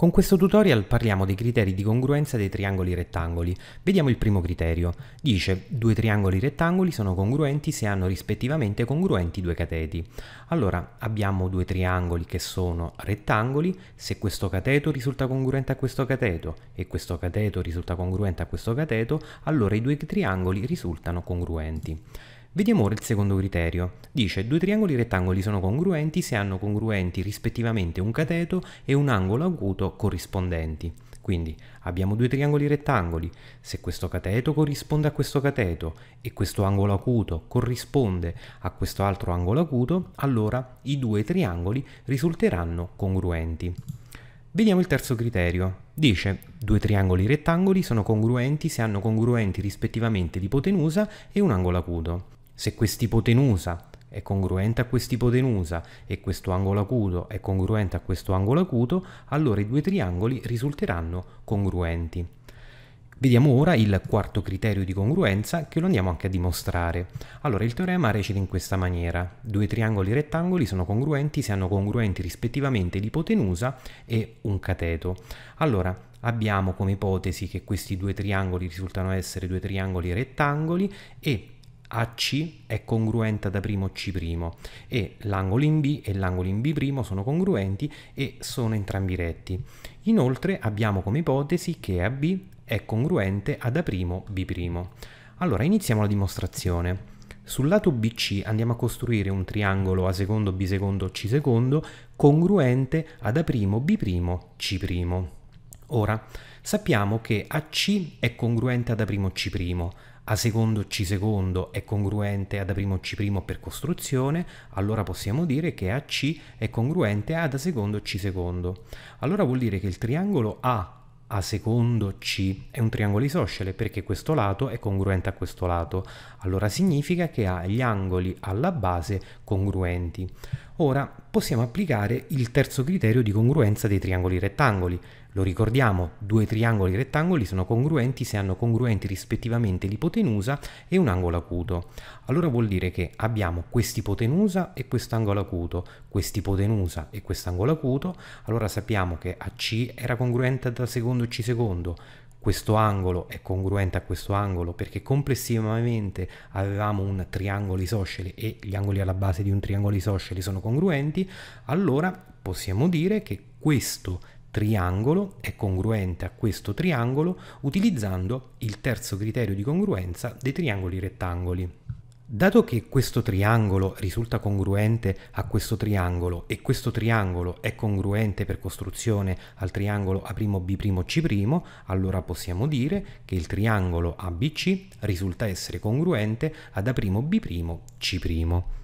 Con questo tutorial parliamo dei criteri di congruenza dei triangoli rettangoli. Vediamo il primo criterio. Dice due triangoli rettangoli sono congruenti se hanno rispettivamente congruenti due cateti. Allora abbiamo due triangoli che sono rettangoli, se questo cateto risulta congruente a questo cateto e questo cateto risulta congruente a questo cateto, allora i due triangoli risultano congruenti. Vediamo ora il secondo criterio. Dice due triangoli rettangoli sono congruenti se hanno congruenti rispettivamente un cateto e un angolo acuto corrispondenti. Quindi abbiamo due triangoli rettangoli, se questo cateto corrisponde a questo cateto e questo angolo acuto corrisponde a questo altro angolo acuto, allora i due triangoli risulteranno congruenti. Vediamo il terzo criterio. Dice due triangoli rettangoli sono congruenti se hanno congruenti rispettivamente l'ipotenusa e un angolo acuto. Se quest'ipotenusa è congruente a quest'ipotenusa e questo angolo acuto è congruente a questo angolo acuto, allora i due triangoli risulteranno congruenti. Vediamo ora il quarto criterio di congruenza che lo andiamo anche a dimostrare. Allora, il teorema recita in questa maniera. Due triangoli rettangoli sono congruenti se hanno congruenti rispettivamente l'ipotenusa e un cateto. Allora, abbiamo come ipotesi che questi due triangoli risultano essere due triangoli rettangoli e AC è congruente ad C' e l'angolo in B e l'angolo in B' sono congruenti e sono entrambi retti. Inoltre abbiamo come ipotesi che AB è congruente ad A'B'. Allora iniziamo la dimostrazione. Sul lato BC andiamo a costruire un triangolo A secondo, B secondo, C secondo congruente ad A', B', C'. Ora, sappiamo che AC è congruente ad A'C', a secondo C secondo è congruente ad A primo C primo per costruzione, allora possiamo dire che AC è congruente ad A secondo C secondo. Allora vuol dire che il triangolo A a secondo C è un triangolo isoscele perché questo lato è congruente a questo lato, allora significa che ha gli angoli alla base congruenti. Ora possiamo applicare il terzo criterio di congruenza dei triangoli rettangoli. Lo ricordiamo, due triangoli rettangoli sono congruenti se hanno congruenti rispettivamente l'ipotenusa e un angolo acuto. Allora vuol dire che abbiamo quest'ipotenusa e quest'angolo acuto, quest'ipotenusa e quest'angolo acuto, allora sappiamo che AC era congruente da secondo C secondo, questo angolo è congruente a questo angolo perché complessivamente avevamo un triangolo isoscele e gli angoli alla base di un triangolo isoscele sono congruenti, allora possiamo dire che questo triangolo è congruente a questo triangolo utilizzando il terzo criterio di congruenza dei triangoli rettangoli. Dato che questo triangolo risulta congruente a questo triangolo e questo triangolo è congruente per costruzione al triangolo A'B'C', allora possiamo dire che il triangolo ABC risulta essere congruente ad A'B'C'.